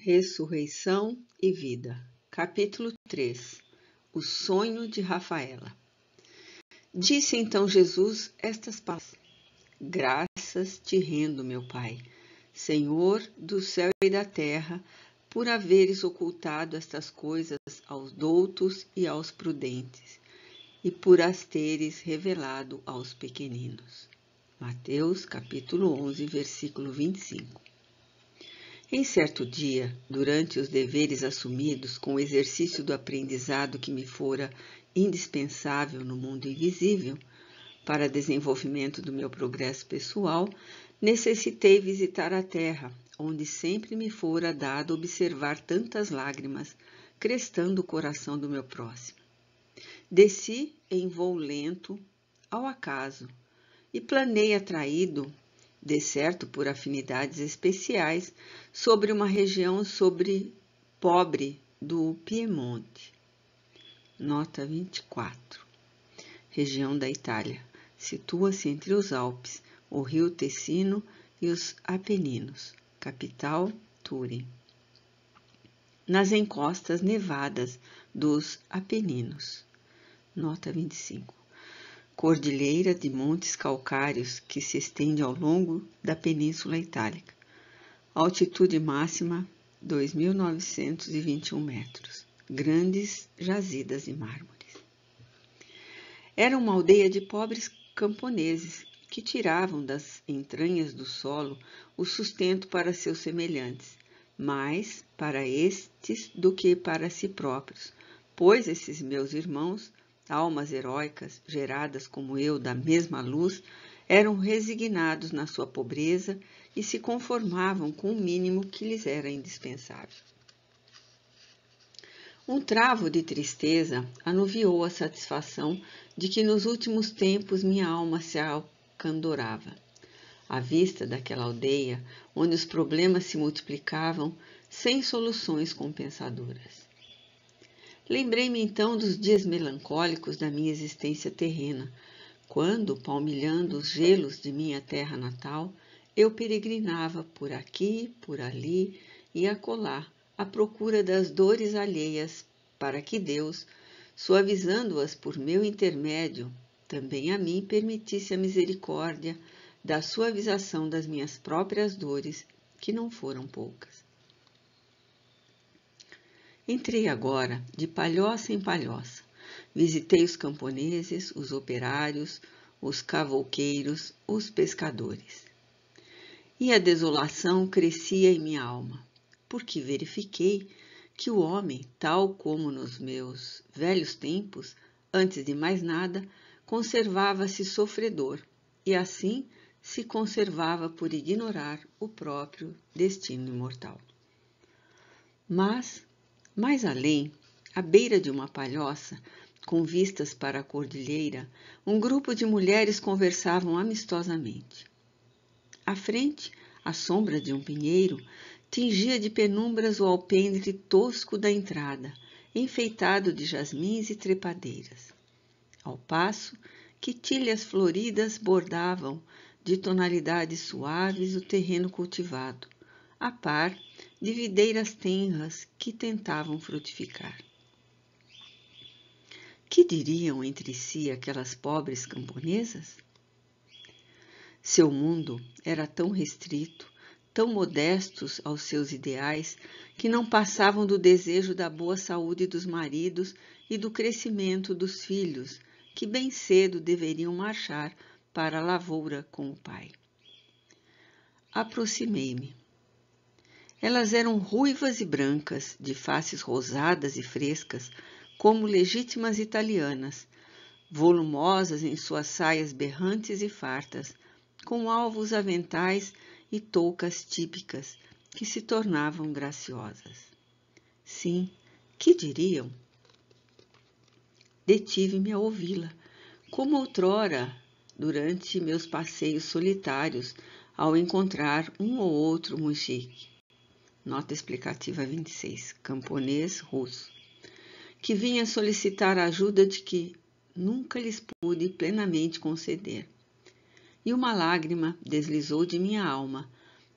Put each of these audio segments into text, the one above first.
Ressurreição e Vida, capítulo 3 O sonho de Rafaela. Disse então Jesus estas palavras: Graças te rendo, meu Pai, Senhor do céu e da terra, por haveres ocultado estas coisas aos doutos e aos prudentes, e por as teres revelado aos pequeninos. Mateus capítulo 11, versículo 25. Em certo dia, durante os deveres assumidos com o exercício do aprendizado que me fora indispensável no mundo invisível, para desenvolvimento do meu progresso pessoal, necessitei visitar a terra, onde sempre me fora dado observar tantas lágrimas crestando o coração do meu próximo. Desci em voo lento, ao acaso, e planei atraído de certo por afinidades especiais, sobre uma região sobre pobre do Piemonte. Nota 24. Região da Itália. Situa-se entre os Alpes, o rio Tessino e os Apeninos. Capital, Turim. Nas encostas nevadas dos Apeninos. Nota 25 cordilheira de montes calcários que se estende ao longo da Península Itálica. Altitude máxima 2.921 metros. Grandes jazidas de mármores. Era uma aldeia de pobres camponeses que tiravam das entranhas do solo o sustento para seus semelhantes, mais para estes do que para si próprios, pois esses meus irmãos almas heróicas, geradas como eu da mesma luz, eram resignados na sua pobreza e se conformavam com o mínimo que lhes era indispensável. Um travo de tristeza anuviou a satisfação de que nos últimos tempos minha alma se acandorava. À vista daquela aldeia, onde os problemas se multiplicavam sem soluções compensadoras. Lembrei-me então dos dias melancólicos da minha existência terrena, quando, palmilhando os gelos de minha terra natal, eu peregrinava por aqui, por ali e acolá, à procura das dores alheias, para que Deus, suavizando-as por meu intermédio, também a mim permitisse a misericórdia da suavização das minhas próprias dores, que não foram poucas. Entrei agora de palhoça em palhoça. Visitei os camponeses, os operários, os cavouqueiros os pescadores. E a desolação crescia em minha alma, porque verifiquei que o homem, tal como nos meus velhos tempos, antes de mais nada, conservava-se sofredor e assim se conservava por ignorar o próprio destino imortal. Mas mais além, à beira de uma palhoça, com vistas para a cordilheira, um grupo de mulheres conversavam amistosamente. À frente, a sombra de um pinheiro, tingia de penumbras o alpendre tosco da entrada, enfeitado de jasmins e trepadeiras. Ao passo, quitilhas floridas bordavam, de tonalidades suaves, o terreno cultivado, a par de videiras tenras que tentavam frutificar. Que diriam entre si aquelas pobres camponesas? Seu mundo era tão restrito, tão modestos aos seus ideais, que não passavam do desejo da boa saúde dos maridos e do crescimento dos filhos, que bem cedo deveriam marchar para a lavoura com o pai. Aproximei-me. Elas eram ruivas e brancas, de faces rosadas e frescas, como legítimas italianas, volumosas em suas saias berrantes e fartas, com alvos aventais e toucas típicas, que se tornavam graciosas. Sim, que diriam? Detive-me a ouvi-la, como outrora, durante meus passeios solitários, ao encontrar um ou outro mujique nota explicativa 26, camponês russo, que vinha solicitar ajuda de que nunca lhes pude plenamente conceder. E uma lágrima deslizou de minha alma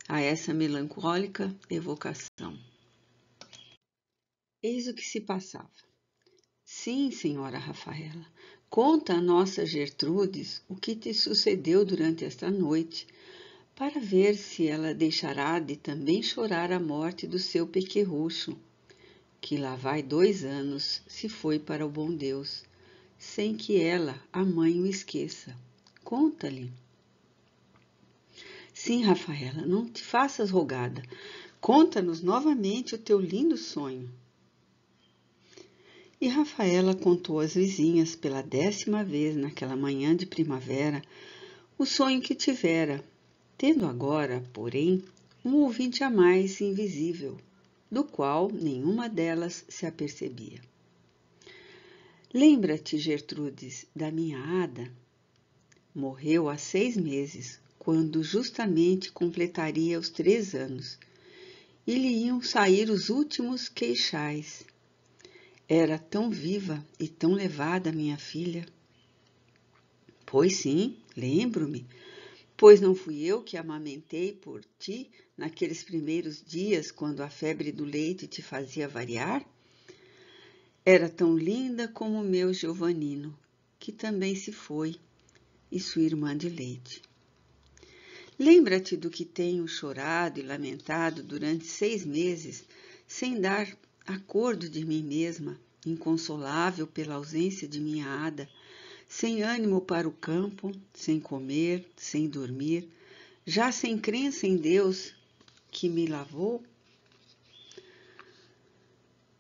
a essa melancólica evocação. Eis o que se passava. Sim, senhora Rafaela, conta a nossa Gertrudes o que te sucedeu durante esta noite para ver se ela deixará de também chorar a morte do seu pequerrucho, que lá vai dois anos se foi para o bom Deus, sem que ela, a mãe, o esqueça. Conta-lhe. Sim, Rafaela, não te faças rogada. Conta-nos novamente o teu lindo sonho. E Rafaela contou às vizinhas pela décima vez naquela manhã de primavera o sonho que tivera tendo agora, porém, um ouvinte a mais invisível, do qual nenhuma delas se apercebia. Lembra-te, Gertrudes, da minha Ada? Morreu há seis meses, quando justamente completaria os três anos, e lhe iam sair os últimos queixais. Era tão viva e tão levada minha filha. Pois sim, lembro-me, Pois não fui eu que amamentei por ti naqueles primeiros dias quando a febre do leite te fazia variar? Era tão linda como o meu Giovanino, que também se foi, e sua irmã de leite. Lembra-te do que tenho chorado e lamentado durante seis meses, sem dar acordo de mim mesma, inconsolável pela ausência de minha Ada, sem ânimo para o campo, sem comer, sem dormir, já sem crença em Deus que me lavou?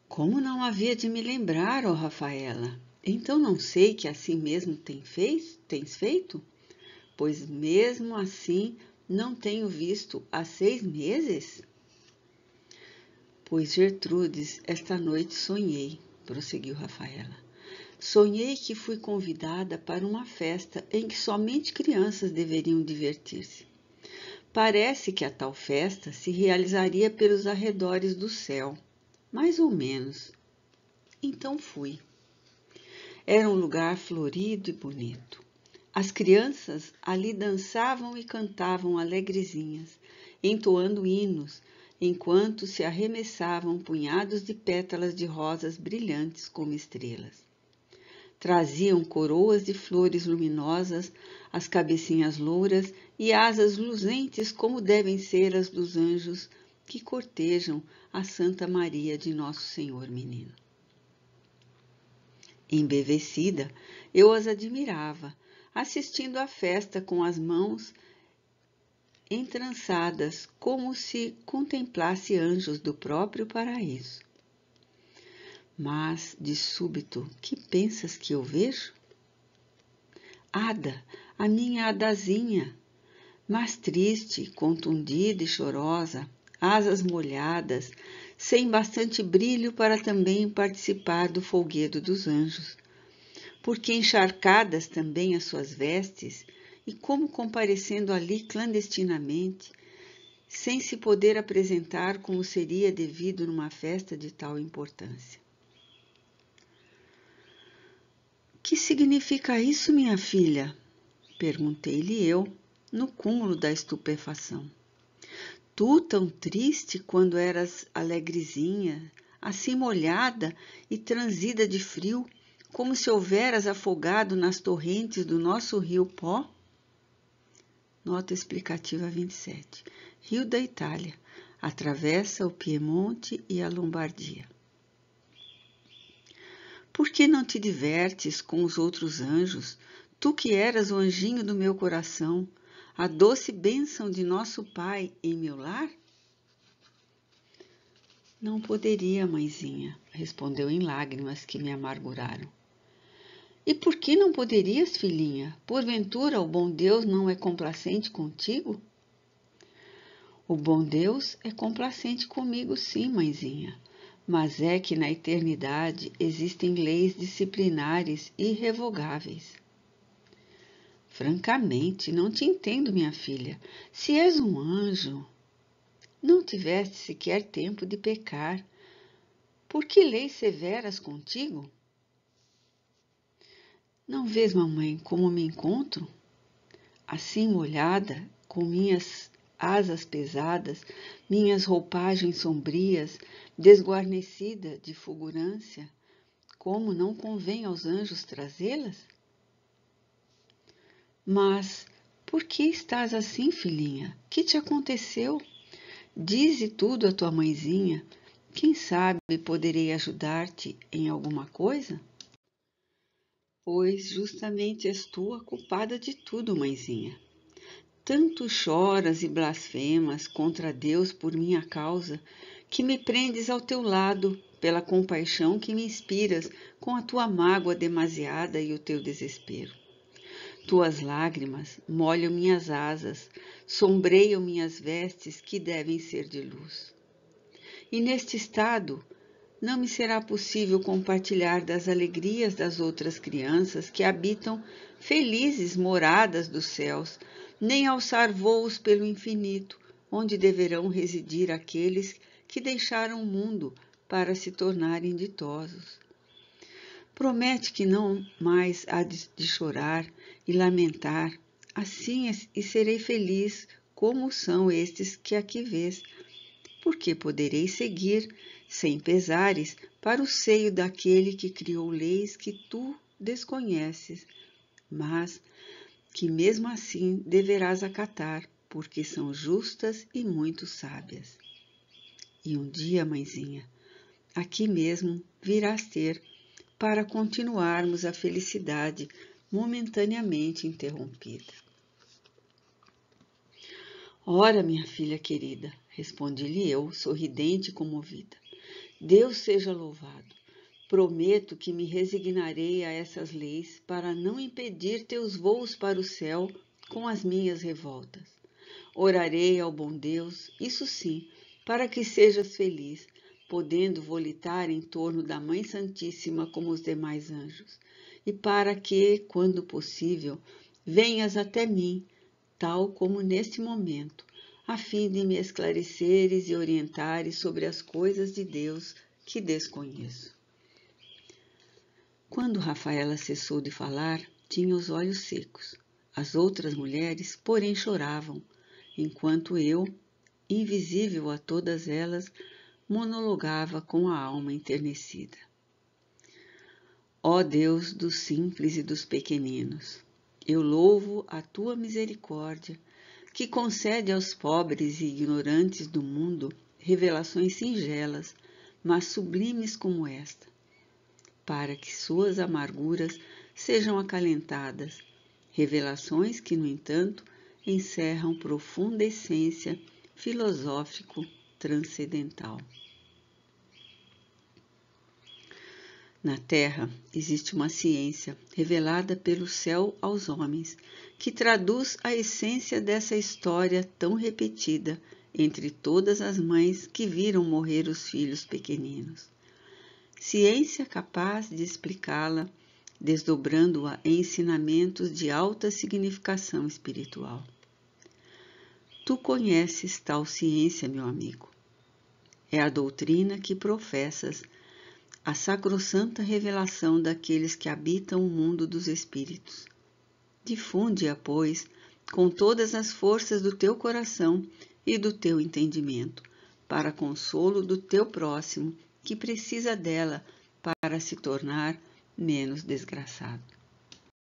Como não havia de me lembrar, ó oh Rafaela? Então não sei que assim mesmo tem fez, tens feito? Pois mesmo assim não tenho visto há seis meses? Pois Gertrudes, esta noite sonhei, prosseguiu Rafaela. Sonhei que fui convidada para uma festa em que somente crianças deveriam divertir-se. Parece que a tal festa se realizaria pelos arredores do céu, mais ou menos. Então fui. Era um lugar florido e bonito. As crianças ali dançavam e cantavam alegrezinhas, entoando hinos, enquanto se arremessavam punhados de pétalas de rosas brilhantes como estrelas. Traziam coroas de flores luminosas, as cabecinhas louras e asas luzentes, como devem ser as dos anjos que cortejam a Santa Maria de Nosso Senhor Menino. Embevecida, eu as admirava, assistindo à festa com as mãos entrançadas, como se contemplasse anjos do próprio paraíso. Mas, de súbito, que pensas que eu vejo? Ada, a minha Adazinha, mas triste, contundida e chorosa, asas molhadas, sem bastante brilho para também participar do folguedo dos anjos. Porque encharcadas também as suas vestes, e como comparecendo ali clandestinamente, sem se poder apresentar como seria devido numa festa de tal importância. Que significa isso, minha filha? Perguntei-lhe eu, no cúmulo da estupefação. Tu, tão triste quando eras alegrezinha, assim molhada e transida de frio, como se houveras afogado nas torrentes do nosso rio Pó? Nota explicativa 27. Rio da Itália. Atravessa o Piemonte e a Lombardia. Por que não te divertes com os outros anjos, tu que eras o anjinho do meu coração, a doce bênção de nosso Pai em meu lar? Não poderia, mãezinha, respondeu em lágrimas que me amarguraram. E por que não poderias, filhinha? Porventura o bom Deus não é complacente contigo? O bom Deus é complacente comigo, sim, mãezinha mas é que na eternidade existem leis disciplinares irrevogáveis. Francamente, não te entendo, minha filha. Se és um anjo, não tiveste sequer tempo de pecar. Por que leis severas contigo? Não vês, mamãe, como me encontro? Assim molhada, com minhas asas pesadas, minhas roupagens sombrias, desguarnecida de fulgurância, como não convém aos anjos trazê-las? Mas por que estás assim, filhinha? Que te aconteceu? Dize tudo à tua mãezinha. Quem sabe poderei ajudar-te em alguma coisa? Pois justamente és tu a culpada de tudo, mãezinha tanto choras e blasfemas contra Deus por minha causa, que me prendes ao teu lado pela compaixão que me inspiras com a tua mágoa demasiada e o teu desespero. Tuas lágrimas molham minhas asas, sombreiam minhas vestes que devem ser de luz. E neste estado, não me será possível compartilhar das alegrias das outras crianças que habitam felizes moradas dos céus, nem alçar voos pelo infinito, onde deverão residir aqueles que deixaram o mundo para se tornarem ditosos. Promete que não mais há de chorar e lamentar, assim e serei feliz como são estes que aqui vês, porque poderei seguir, sem pesares, para o seio daquele que criou leis que tu desconheces, mas que mesmo assim deverás acatar, porque são justas e muito sábias. E um dia, mãezinha, aqui mesmo virás ter para continuarmos a felicidade momentaneamente interrompida. Ora, minha filha querida, respondi-lhe eu, sorridente e comovida. Deus seja louvado. Prometo que me resignarei a essas leis para não impedir teus voos para o céu com as minhas revoltas. Orarei ao bom Deus, isso sim, para que sejas feliz, podendo volitar em torno da Mãe Santíssima como os demais anjos, e para que, quando possível, venhas até mim, tal como neste momento, a fim de me esclareceres e orientares sobre as coisas de Deus que desconheço. Quando Rafaela cessou de falar, tinha os olhos secos. As outras mulheres, porém, choravam, enquanto eu, invisível a todas elas, monologava com a alma enternecida. Ó Deus dos simples e dos pequeninos, eu louvo a tua misericórdia, que concede aos pobres e ignorantes do mundo revelações singelas, mas sublimes como esta para que suas amarguras sejam acalentadas, revelações que, no entanto, encerram profunda essência filosófico-transcendental. Na Terra existe uma ciência revelada pelo céu aos homens, que traduz a essência dessa história tão repetida entre todas as mães que viram morrer os filhos pequeninos ciência capaz de explicá-la, desdobrando-a em ensinamentos de alta significação espiritual. Tu conheces tal ciência, meu amigo. É a doutrina que professas, a sacrossanta revelação daqueles que habitam o mundo dos espíritos. Difunde-a, pois, com todas as forças do teu coração e do teu entendimento, para consolo do teu próximo que precisa dela para se tornar menos desgraçado.